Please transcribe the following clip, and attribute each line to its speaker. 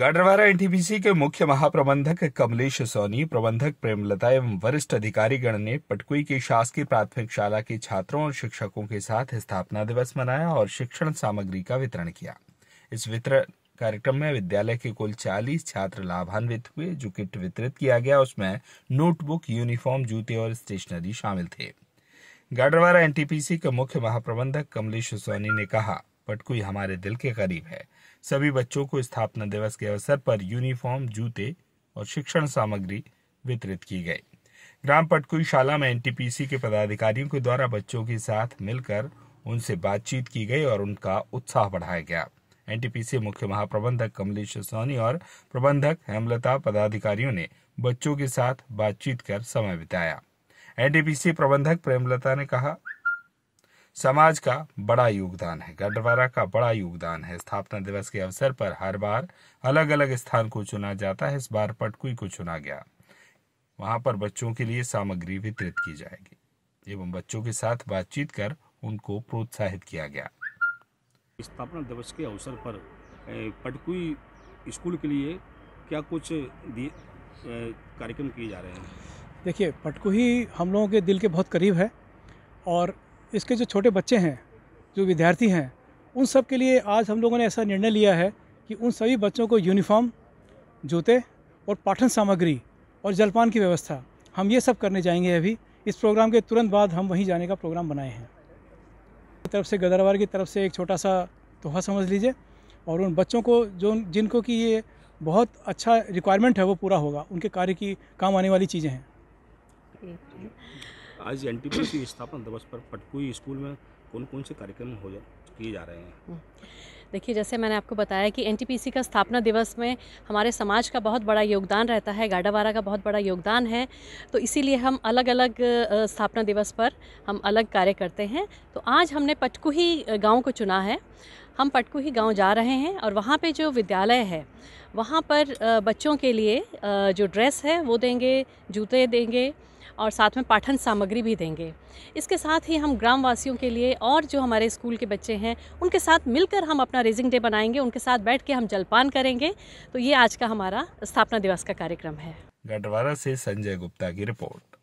Speaker 1: Gadarwara NTPC के मुख्य महाप्रबंधक कमलेश सोनी प्रबंधक प्रेमलता एवं वरिष्ठ अधिकारीगण ने पटकुई के शासकीय प्राथमिक शाला के छात्रों और शिक्षकों के साथ स्थापना दिवस मनाया और शिक्षण सामग्री का वितरण किया इस वितरण कार्यक्रम में विद्यालय के कुल 40 छात्र लाभान्वित हुए जो किट वितरित किया गया उसमें नोटबुक यूनिफॉर्म जूते और स्टेशनरी शामिल थे गाडरवारा एनटीपीसी के मुख्य महाप्रबंधक कमलेश सोनी ने कहा बट कोई हमारे दिल के करीब है सभी बच्चों को स्थापना दिवस के अवसर पर यूनिफॉर्म जूते और शिक्षण सामग्री वितरित की गई ग्राम पटकुई शाला में एनटीपीसी के पदाधिकारियों के द्वारा बच्चों के साथ मिलकर उनसे बातचीत की गई और उनका उत्साह बढ़ाया गया एनटीपीसी मुख्य महाप्रबंधक कमलेश सोनी और प्रबंधक हेमलता पदाधिकारियों ने बच्चों के साथ बातचीत कर समय बिताया एनटीपीसी प्रबंधक प्रेमलता ने कहा समाज का बड़ा योगदान है गढ़वारा का बड़ा योगदान है स्थापना दिवस के अवसर पर हर बार अलग अलग स्थान को चुना जाता है इस बार पटकुई को चुना गया वहां पर बच्चों के लिए सामग्री वितरित की जाएगी एवं बच्चों के साथ बातचीत कर उनको प्रोत्साहित किया गया
Speaker 2: स्थापना दिवस के अवसर पर पटकुई स्कूल के लिए क्या कुछ कार्यक्रम किए जा रहे हैं
Speaker 3: देखिए पटकुही हम लोगों के दिल के बहुत करीब है और इसके जो छोटे बच्चे हैं जो विद्यार्थी हैं उन सब के लिए आज हम लोगों ने ऐसा निर्णय लिया है कि उन सभी बच्चों को यूनिफॉर्म जूते और पाठन सामग्री और जलपान की व्यवस्था हम ये सब करने जाएंगे अभी इस प्रोग्राम के तुरंत बाद हम वहीं जाने का प्रोग्राम बनाए हैं तरफ से गदरवार की तरफ से एक छोटा सा तोहफा समझ लीजिए और उन बच्चों को जो जिनको कि ये बहुत अच्छा रिक्वायरमेंट है वो पूरा होगा उनके कार्य की काम आने वाली चीज़ें हैं
Speaker 2: आज एन की स्थापना दिवस पर पटकुई स्कूल में कौन कौन से कार्यक्रम हो जा किए जा रहे हैं हम्म।
Speaker 4: देखिए जैसे मैंने आपको बताया कि एनटीपीसी का स्थापना दिवस में हमारे समाज का बहुत बड़ा योगदान रहता है गाडावारा का बहुत बड़ा योगदान है तो इसीलिए हम अलग अलग स्थापना दिवस पर हम अलग कार्य करते हैं तो आज हमने पटकुही गांव को चुना है हम पटकुही गांव जा रहे हैं और वहाँ पे जो विद्यालय है वहाँ पर बच्चों के लिए जो ड्रेस है वो देंगे जूते देंगे और साथ में पाठन सामग्री भी देंगे इसके साथ ही हम ग्रामवासियों के लिए और जो हमारे स्कूल के बच्चे हैं उनके साथ मिलकर हम अपना रेजिंग डे बनाएंगे उनके साथ बैठ के हम जलपान करेंगे तो ये आज का हमारा स्थापना दिवस का कार्यक्रम है
Speaker 1: गढ़वारा से संजय गुप्ता की रिपोर्ट